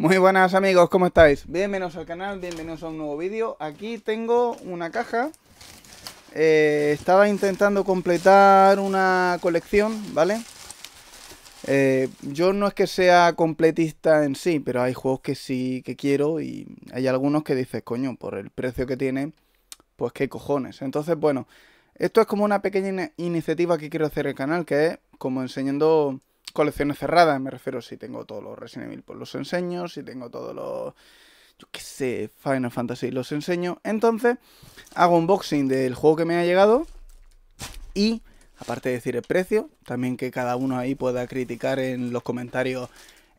Muy buenas amigos, ¿cómo estáis? Bienvenidos al canal, bienvenidos a un nuevo vídeo. Aquí tengo una caja. Eh, estaba intentando completar una colección, ¿vale? Eh, yo no es que sea completista en sí, pero hay juegos que sí que quiero y hay algunos que dices, coño, por el precio que tiene, pues qué cojones. Entonces, bueno, esto es como una pequeña iniciativa que quiero hacer el canal, que es como enseñando colecciones cerradas, me refiero si tengo todos los Resident Evil, pues los enseño, si tengo todos los, yo qué sé, Final Fantasy, los enseño. Entonces, hago un unboxing del juego que me ha llegado y, aparte de decir el precio, también que cada uno ahí pueda criticar en los comentarios.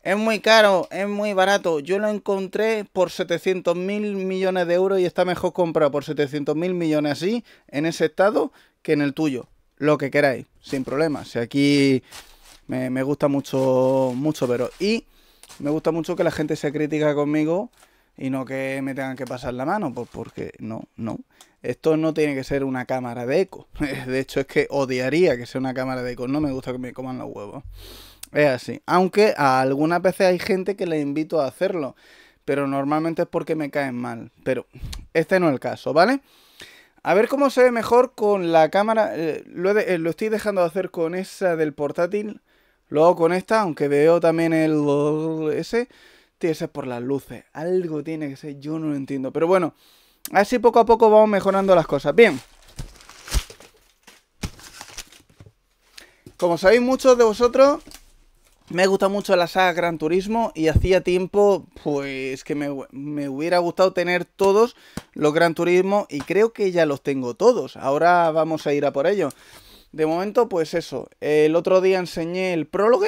Es muy caro, es muy barato. Yo lo encontré por 700 mil millones de euros y está mejor comprado por 700 mil millones así, en ese estado, que en el tuyo. Lo que queráis, sin problema. Si aquí me, gusta mucho, mucho pero Y me gusta mucho que la gente se crítica conmigo y no que me tengan que pasar la mano, pues porque no, no. Esto no tiene que ser una cámara de eco. De hecho, es que odiaría que sea una cámara de eco. No me gusta que me coman los huevos. Es así. Aunque a algunas veces hay gente que le invito a hacerlo. Pero normalmente es porque me caen mal. Pero este no es el caso, ¿vale? A ver cómo se ve mejor con la cámara. Eh, lo, eh, lo, estoy dejando de hacer con esa del portátil Luego con esta, aunque veo también el ese, tiene que por las luces. Algo tiene que ser, yo no lo entiendo. Pero bueno, así poco a poco vamos mejorando las cosas. Bien. Como sabéis muchos de vosotros, me gusta mucho la saga Gran Turismo y hacía tiempo, pues, que me, me, hubiera gustado tener todos los Gran Turismo y creo que ya los tengo todos. Ahora vamos a ir a por ello. De momento, pues eso. El otro día enseñé el prólogo.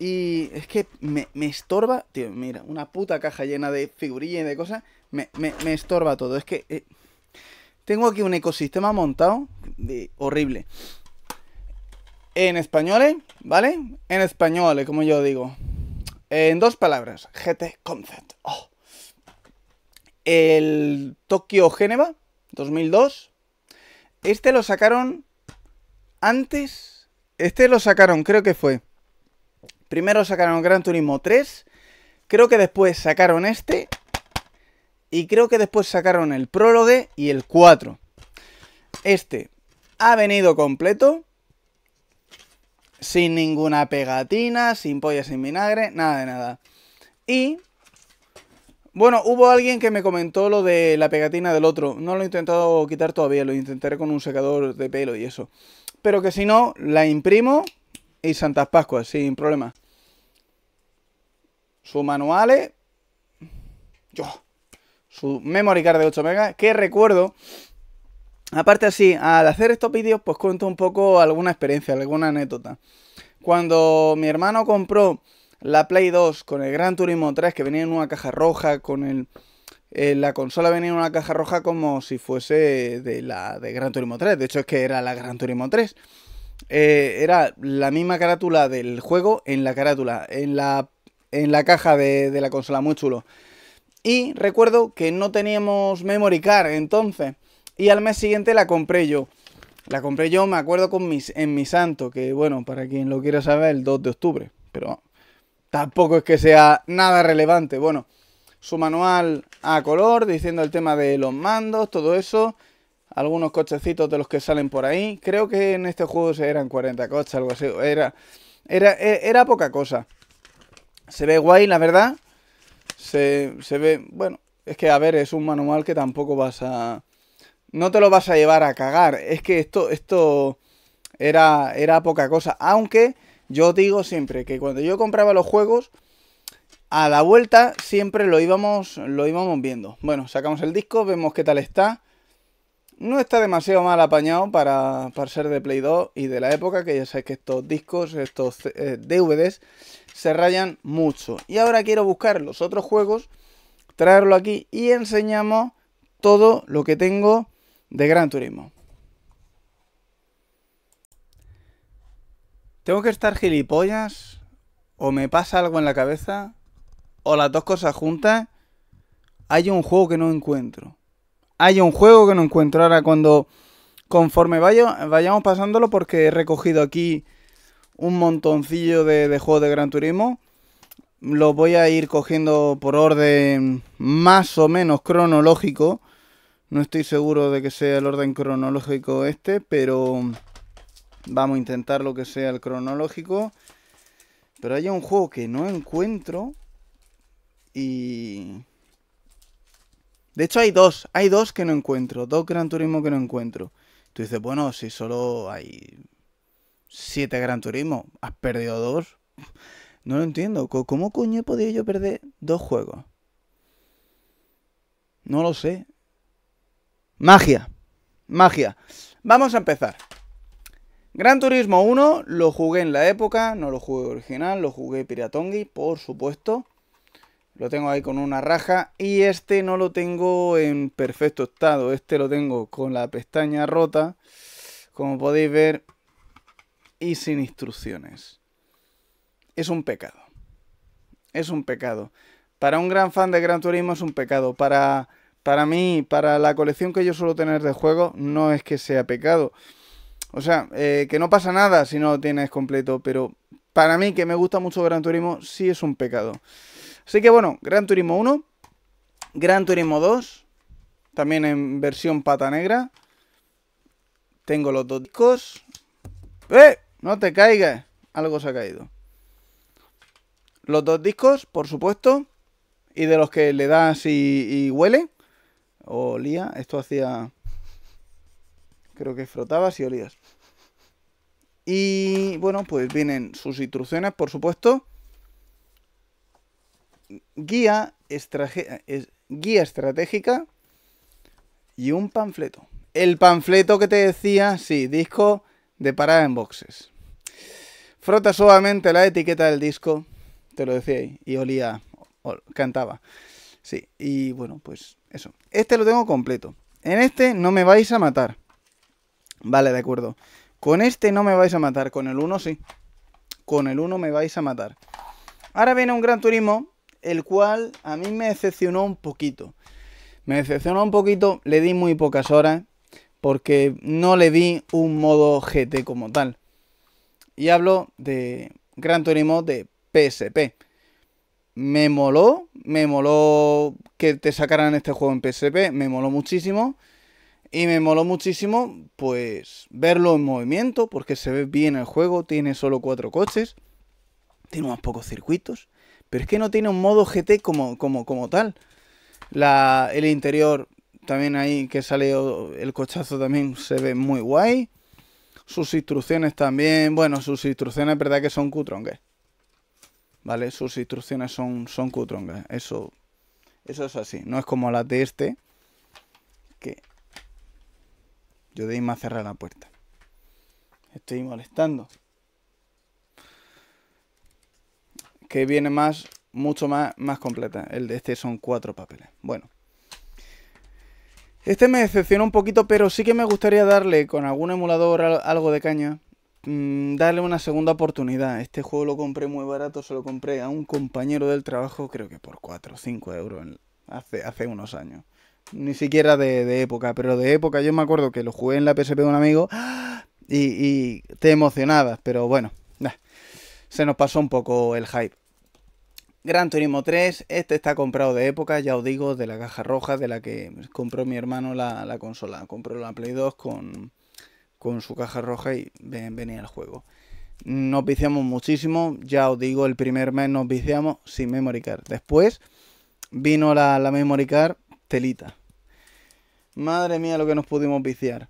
Y es que me, estorba, tío, mira, una puta caja llena de figurillas y de cosas, me, estorba todo. Es que eh, tengo aquí un ecosistema montado horrible. En español, ¿vale? En español, como yo digo. En dos palabras, GT Concept. Oh. El Tokio Geneva 2002. Este lo sacaron antes, este lo sacaron, creo que fue. Primero sacaron Gran Turismo 3, creo que después sacaron este, y creo que después sacaron el prólogo y el 4. Este ha venido completo, sin ninguna pegatina, sin polla, sin vinagre, nada de nada. Y bueno, hubo alguien que me comentó lo de la pegatina del otro. No lo he intentado quitar todavía, lo intentaré con un secador de pelo y eso pero que si no, la imprimo y Santas Pascuas, sin problema. Sus manuales. Yo. Su memory card de 8 megas. Que recuerdo. Aparte así, al hacer estos vídeos, pues cuento un poco alguna experiencia, alguna anécdota. Cuando mi hermano compró la Play 2 con el Gran Turismo 3, que venía en una caja roja, con el eh, la consola venía en una caja roja como si fuese de la de Gran Turismo 3. De hecho, es que era la Gran Turismo 3. Eh, era la misma carátula del juego en la carátula, en la, en la caja de, la consola, muy chulo. Y recuerdo que no teníamos memory card entonces. Y al mes siguiente la compré yo. La compré yo, me acuerdo, con mis, en mi santo, que bueno, para quien lo quiera saber, el 2 de octubre. Pero tampoco es que sea nada relevante. Bueno, su manual a color diciendo el tema de los mandos, todo eso. Algunos cochecitos de los que salen por ahí. Creo que en este juego eran 40 coches, algo así. Era, era, e, era poca cosa. Se ve guay, la verdad. Se, ve, bueno, es que a ver, es un manual que tampoco vas a... No te lo vas a llevar a cagar. Es que esto, esto era, era poca cosa. Aunque yo digo siempre que cuando yo compraba los juegos a la vuelta siempre lo íbamos, lo íbamos viendo. Bueno, sacamos el disco, vemos qué tal está. No está demasiado mal apañado para, ser de Play 2 y de la época, que ya sabéis que estos discos, estos eh, DVDs, se rayan mucho. Y ahora quiero buscar los otros juegos, traerlo aquí y enseñamos todo lo que tengo de Gran Turismo. ¿Tengo que estar gilipollas? ¿O me pasa algo en la cabeza? o las dos cosas juntas, hay un juego que no encuentro. Hay un juego que no encuentro ahora cuando conforme vaya, vayamos pasándolo porque he recogido aquí un montoncillo de, de, juegos de Gran Turismo. Los voy a ir cogiendo por orden más o menos cronológico. No estoy seguro de que sea el orden cronológico este, pero vamos a intentar lo que sea el cronológico. Pero hay un juego que no encuentro y... De hecho hay dos, hay dos que no encuentro, dos Gran Turismo que no encuentro. Tú dices, bueno, si solo hay siete Gran Turismo, has perdido dos. No lo entiendo, ¿cómo coño podía yo perder dos juegos? No lo sé. Magia, magia. Vamos a empezar. Gran Turismo 1 lo jugué en la época, no lo jugué original, lo jugué Piratongi, por supuesto. Lo tengo ahí con una raja y este no lo tengo en perfecto estado. Este lo tengo con la pestaña rota, como podéis ver, y sin instrucciones. Es un pecado. Es un pecado. Para un gran fan de Gran Turismo es un pecado. Para, para mí, para la colección que yo suelo tener de juegos, no es que sea pecado. O sea, eh, que no pasa nada si no lo tienes completo, pero para mí, que me gusta mucho Gran Turismo, sí es un pecado. Así que bueno, Gran Turismo 1, Gran Turismo 2, también en versión pata negra. Tengo los dos discos. ¡Eh! No te caigas. Algo se ha caído. Los dos discos, por supuesto. Y de los que le das y, y huele. Olía. Esto hacía... Creo que frotabas y olías. Y bueno, pues vienen sus instrucciones, por supuesto guía, guía estratégica y un panfleto. El panfleto que te decía, sí, disco de parada en boxes. Frota suavemente la etiqueta del disco, te lo decía ahí, y olía, cantaba. Sí, y bueno, pues eso. Este lo tengo completo. En este no me vais a matar. Vale, de acuerdo. Con este no me vais a matar, con el 1 sí. Con el 1 me vais a matar. Ahora viene un Gran Turismo el cual a mí me decepcionó un poquito. Me decepcionó un poquito, le di muy pocas horas, porque no le di un modo GT como tal. Y hablo de Gran Turismo de PSP. Me moló, me moló que te sacaran este juego en PSP, me moló muchísimo. Y me moló muchísimo, pues, verlo en movimiento, porque se ve bien el juego, tiene solo cuatro coches, tiene unos pocos circuitos. Pero es que no tiene un modo GT como, como, como tal. La, el interior también ahí que sale el cochazo también se ve muy guay. Sus instrucciones también, bueno, sus instrucciones es verdad que son cutrongues. ¿Vale? Sus instrucciones son, son cutrongues. Eso, eso es así. No es como las de este. Que yo de irme a cerrar la puerta. Estoy molestando. que viene más, mucho más, más completa. El de este son cuatro papeles. Bueno. Este me decepciona un poquito, pero sí que me gustaría darle con algún emulador algo de caña. Mm, darle una segunda oportunidad. Este juego lo compré muy barato, se lo compré a un compañero del trabajo, creo que por 4 o 5 euros hace, hace unos años. Ni siquiera de, época, pero de época yo me acuerdo que lo jugué en la PSP de un amigo ¡ah! y, te emocionabas, pero bueno, se nos pasó un poco el hype. Gran Turismo 3, este está comprado de época, ya os digo, de la caja roja de la que compró mi hermano la, consola. Compró la Play 2 con, su caja roja y venía el juego. Nos viciamos muchísimo, ya os digo, el primer mes nos viciamos sin memory card. Después vino la, la memory card telita. Madre mía lo que nos pudimos viciar.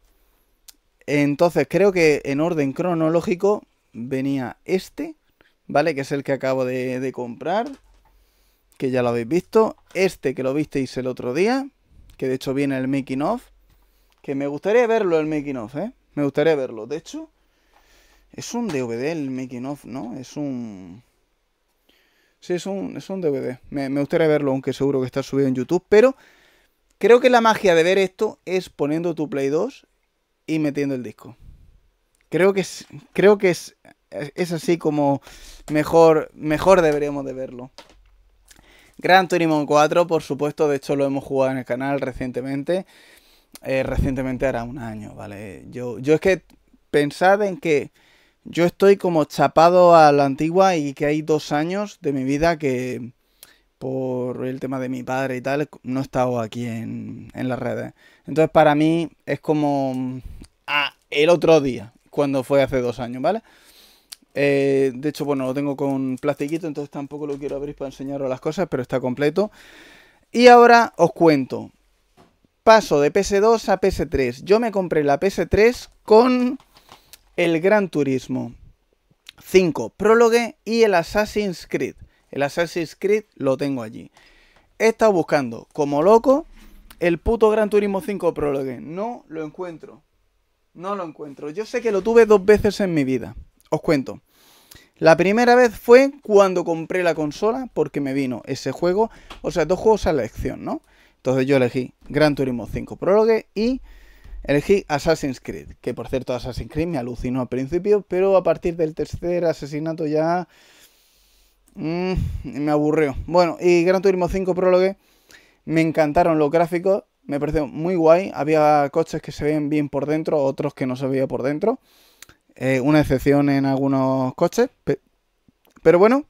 Entonces creo que en orden cronológico venía este, ¿vale? Que es el que acabo de, comprar, que ya lo habéis visto. Este que lo visteis el otro día, que de hecho viene el making of, que me gustaría verlo el making of, ¿eh? Me gustaría verlo. De hecho, es un DVD el making of, ¿no? Es un... Sí, es un, es un DVD. Me, me, gustaría verlo, aunque seguro que está subido en YouTube. Pero creo que la magia de ver esto es poniendo tu Play 2 y metiendo el disco. Creo que creo que es es así como mejor, mejor deberíamos de verlo. Gran Turismo 4, por supuesto, de hecho lo hemos jugado en el canal recientemente. Eh, recientemente hará un año, ¿vale? Yo, yo es que pensad en que yo estoy como chapado a la antigua y que hay dos años de mi vida que por el tema de mi padre y tal, no he estado aquí en, las redes. Entonces para mí es como ah, el otro día, cuando fue hace dos años, ¿vale? Eh, de hecho, bueno, lo tengo con plastiquito, entonces tampoco lo quiero abrir para enseñaros las cosas, pero está completo. Y ahora os cuento. Paso de PS2 a PS3. Yo me compré la PS3 con el Gran Turismo 5 Prologue y el Assassin's Creed. El Assassin's Creed lo tengo allí. He estado buscando como loco el puto Gran Turismo 5 Prologue. No lo encuentro. No lo encuentro. Yo sé que lo tuve dos veces en mi vida. Os cuento. La primera vez fue cuando compré la consola porque me vino ese juego, o sea, dos juegos a la elección, ¿no? Entonces yo elegí Gran Turismo 5 Prologue y elegí Assassin's Creed, que por cierto Assassin's Creed me alucinó al principio, pero a partir del tercer asesinato ya mm, me aburrió. Bueno, y Gran Turismo 5 Prologue me encantaron los gráficos, me pareció muy guay, había coches que se veían bien por dentro, otros que no se veían por dentro una excepción en algunos coches, pero bueno.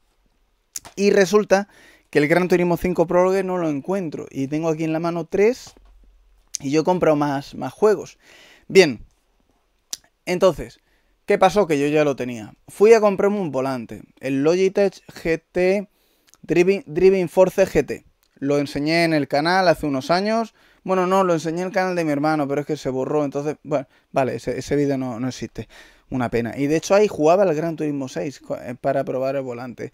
Y resulta que el Gran Turismo 5 Prologue no lo encuentro y tengo aquí en la mano 3 y yo compro más, más juegos. Bien, entonces, ¿qué pasó? Que yo ya lo tenía. Fui a comprarme un volante, el Logitech GT Driving, Driving Force GT. Lo enseñé en el canal hace unos años. Bueno, no, lo enseñé en el canal de mi hermano, pero es que se borró. Entonces, bueno, vale, ese, vídeo no, no existe una pena. Y de hecho ahí jugaba el Gran Turismo 6 eh, para probar el volante.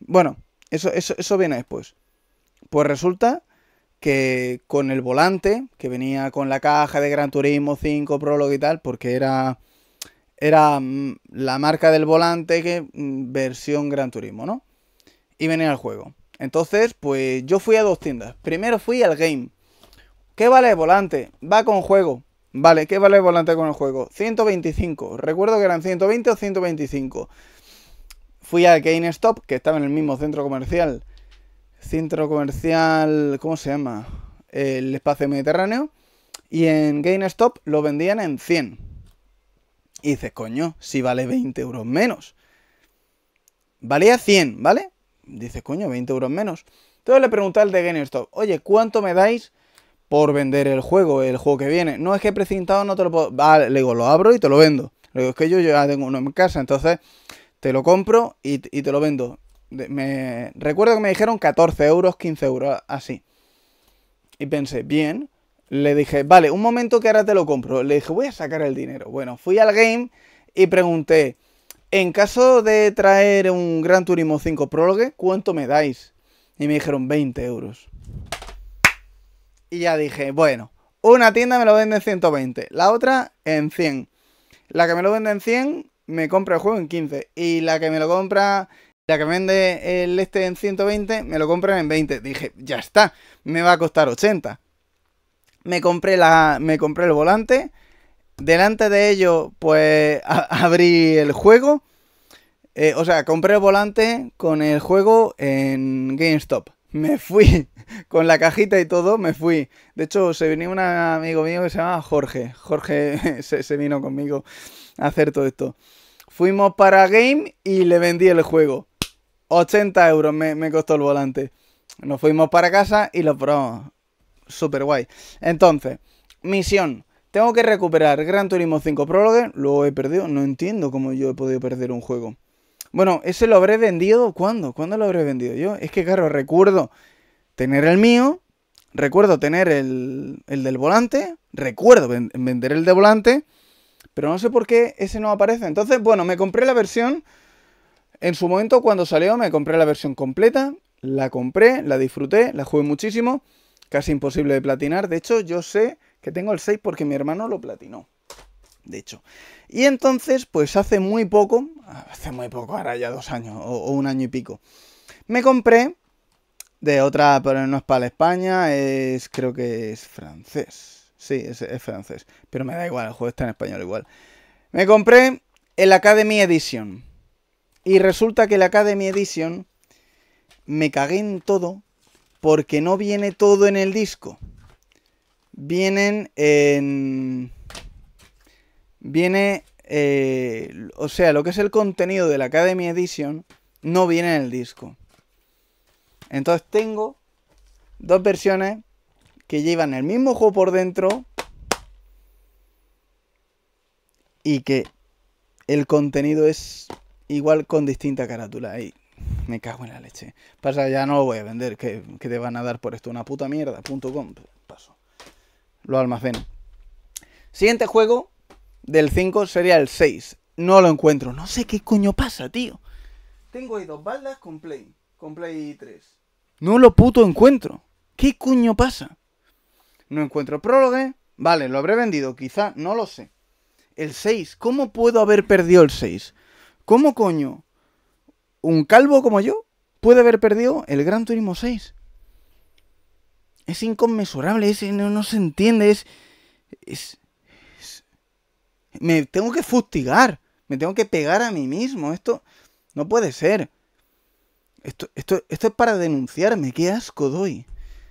Bueno, eso, eso, viene después. Pues resulta que con el volante, que venía con la caja de Gran Turismo 5 Prologue y tal, porque era, era mm, la marca del volante que mm, versión Gran Turismo, ¿no? Y venía al juego. Entonces, pues yo fui a dos tiendas. Primero fui al game. ¿Qué vale el volante? Va con juego. Vale, ¿qué vale el volante con el juego? 125. Recuerdo que eran 120 o 125. Fui a GameStop, que estaba en el mismo centro comercial. Centro comercial. ¿Cómo se llama? El espacio mediterráneo. Y en GameStop lo vendían en 100. Y dices, coño, si vale 20 euros menos. Valía 100, ¿vale? Dices, coño, 20 euros menos. Entonces le pregunté al de GameStop, oye, ¿cuánto me dais por vender el juego, el juego que viene. No es que precintado no te lo puedo. Vale, le digo, lo abro y te lo vendo. Le digo, es que yo ya tengo uno en casa, entonces te lo compro y, te lo vendo. Recuerdo que me dijeron 14 euros, 15 euros, así. Y pensé, bien. Le dije, vale, un momento que ahora te lo compro. Le dije, voy a sacar el dinero. Bueno, fui al game y pregunté, en caso de traer un Gran Turismo 5 Prologue, ¿cuánto me dais? Y me dijeron 20 euros. Y ya dije, bueno, una tienda me lo vende en 120, la otra en 100. La que me lo vende en 100, me compra el juego en 15. Y la que me lo compra, la que vende el este en 120, me lo compran en 20. Dije, ya está, me va a costar 80. Me compré, la, me compré el volante. Delante de ello, pues abrí el juego. Eh, o sea, compré el volante con el juego en GameStop me fui con la cajita y todo, me fui. De hecho, se venía un amigo mío que se llamaba Jorge. Jorge se, vino conmigo a hacer todo esto. Fuimos para Game y le vendí el juego. 80 euros me, costó el volante. Nos fuimos para casa y lo probamos. Súper guay. Entonces, misión. Tengo que recuperar Gran Turismo 5 Prologue. Luego he perdido. No entiendo cómo yo he podido perder un juego. Bueno, ese lo habré vendido. ¿Cuándo? ¿Cuándo lo habré vendido yo? Es que, claro, recuerdo tener el mío, recuerdo tener el, el del volante, recuerdo vender el de volante, pero no sé por qué ese no aparece. Entonces, bueno, me compré la versión. En su momento, cuando salió, me compré la versión completa. La compré, la disfruté, la jugué muchísimo. Casi imposible de platinar. De hecho, yo sé que tengo el 6 porque mi hermano lo platinó de hecho. Y entonces, pues hace muy poco, hace muy poco, ahora ya dos años o, un año y pico, me compré de otra, pero no es para España, es creo que es francés. Sí, es, es francés, pero me da igual, el juego está en español igual. Me compré el Academy Edition. Y resulta que el Academy Edition me cagué en todo porque no viene todo en el disco. Vienen en viene, eh, o sea, lo que es el contenido de la Academy Edition no viene en el disco. Entonces tengo dos versiones que llevan el mismo juego por dentro y que el contenido es igual con distinta carátula. ahí me cago en la leche. Pasa, ya no lo voy a vender, que, que te van a dar por esto una puta mierda. Punto com. Paso. Lo almaceno. Siguiente juego del 5 sería el 6. No lo encuentro. No sé qué coño pasa, tío. Tengo ahí dos baldas con Play. Con Play 3. No lo puto encuentro. ¿Qué coño pasa? No encuentro prólogo. Vale, lo habré vendido, quizá, no lo sé. El 6. ¿Cómo puedo haber perdido el 6? ¿Cómo coño? ¿Un calvo como yo puede haber perdido el Gran Turismo 6? Es inconmensurable, es, no, no se entiende, es, me tengo que fustigar, me tengo que pegar a mí mismo, esto no puede ser. Esto, esto, esto es para denunciarme, qué asco doy.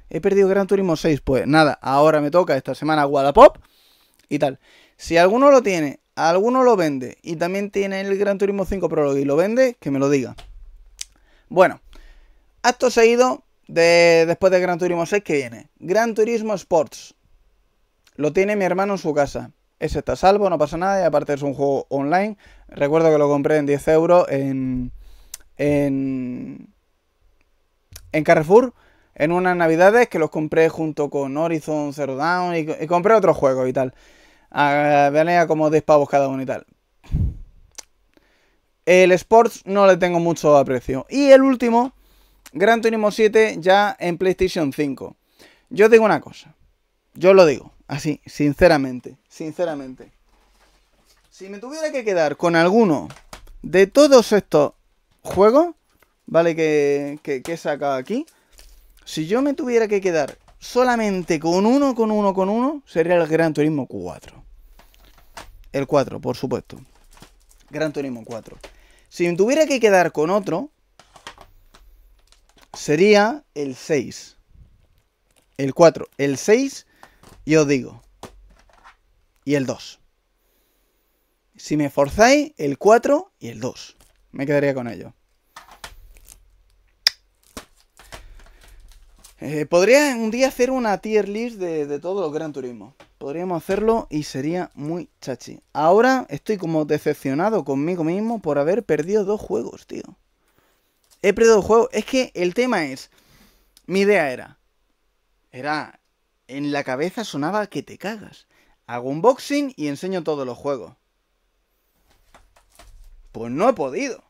He perdido Gran Turismo 6, pues nada, ahora me toca esta semana Wallapop y tal. Si alguno lo tiene, alguno lo vende y también tiene el Gran Turismo 5 Prologue y lo vende, que me lo diga. Bueno, acto seguido de, después de Gran Turismo 6 que viene. Gran Turismo Sports. Lo tiene mi hermano en su casa. Ese está salvo, no pasa nada. Y aparte es un juego online. Recuerdo que lo compré en 10 euros en, en, en Carrefour. En unas navidades que los compré junto con Horizon Zero Dawn y, compré otros juegos y tal. A, venía como 10 pavos cada uno y tal. El Sports no le tengo mucho aprecio. Y el último, Gran Turismo 7 ya en PlayStation 5. Yo digo una cosa. Yo lo digo. Así, sinceramente, sinceramente. Si me tuviera que quedar con alguno de todos estos juegos, ¿vale? Que, que, he sacado aquí. Si yo me tuviera que quedar solamente con uno, con uno, con uno, sería el Gran Turismo 4. El 4, por supuesto. Gran Turismo 4. Si me tuviera que quedar con otro, sería el 6. El 4. El 6 yo digo. Y el 2. Si me forzáis, el 4 y el 2. Me quedaría con ello. Eh, podría un día hacer una tier list de, de todos los Gran Turismo. Podríamos hacerlo y sería muy chachi. Ahora estoy como decepcionado conmigo mismo por haber perdido dos juegos, tío. He perdido dos juegos. Es que el tema es... Mi idea era... Era en la cabeza sonaba que te cagas. Hago un boxing y enseño todos los juegos. Pues no he podido.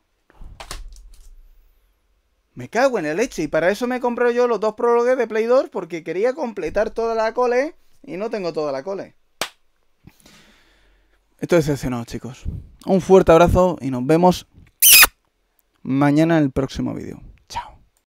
Me cago en la leche. Y para eso me compré yo los dos prólogos de Play 2 porque quería completar toda la cole y no tengo toda la cole. Estoy decepcionado, chicos. Un fuerte abrazo y nos vemos mañana en el próximo vídeo.